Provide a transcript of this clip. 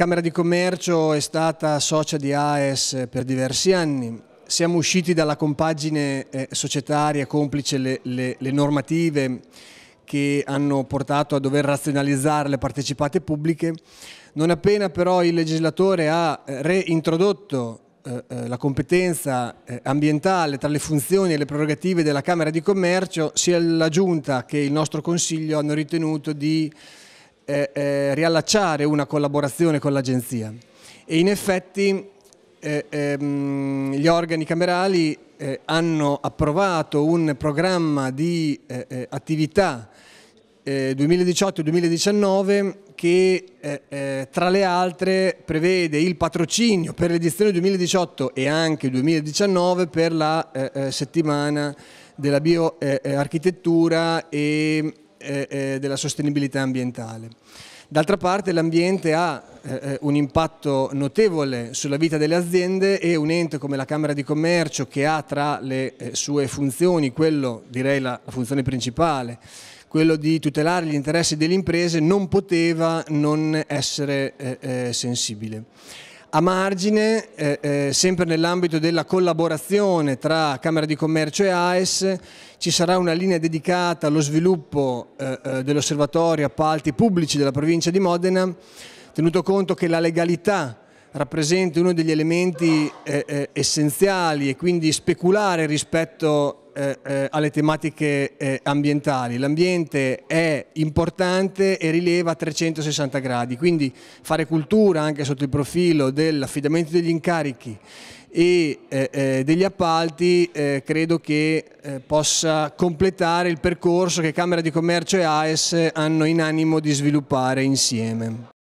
Camera di Commercio è stata socia di AES per diversi anni, siamo usciti dalla compagine eh, societaria complice le, le, le, normative che hanno portato a dover razionalizzare le partecipate pubbliche, non appena però il legislatore ha eh, reintrodotto eh, la competenza ambientale tra le funzioni e le prerogative della Camera di Commercio, sia la Giunta che il nostro Consiglio hanno ritenuto di eh, eh, riallacciare una collaborazione con l'agenzia e in effetti eh, ehm, gli organi camerali eh, hanno approvato un programma di eh, eh, attività 2018-2019 che eh, eh, tra le altre prevede il patrocinio per l'edizione 2018 e anche 2019 per la eh, settimana della bioarchitettura e eh, eh, della sostenibilità ambientale. D'altra parte l'ambiente ha eh, eh, un impatto notevole sulla vita delle aziende e un ente come la Camera di Commercio che ha tra le eh, sue funzioni, quello direi la, la funzione principale, quello di tutelare gli interessi delle imprese, non poteva non essere eh, eh sensibile. A margine, sempre nell'ambito della collaborazione tra Camera di Commercio e AES, ci sarà una linea dedicata allo sviluppo eh, eh, dell'osservatorio appalti pubblici della provincia di Modena, tenuto conto che la legalità rappresenta uno degli elementi eh, eh essenziali e quindi speculare rispetto eh, eh, alle tematiche eh, ambientali. L'ambiente è importante e rileva a 360 gradi, quindi fare cultura anche sotto il profilo dell'affidamento degli incarichi e eh, eh degli appalti eh, credo che possa completare il percorso che Camera di Commercio e AES hanno in animo di sviluppare insieme.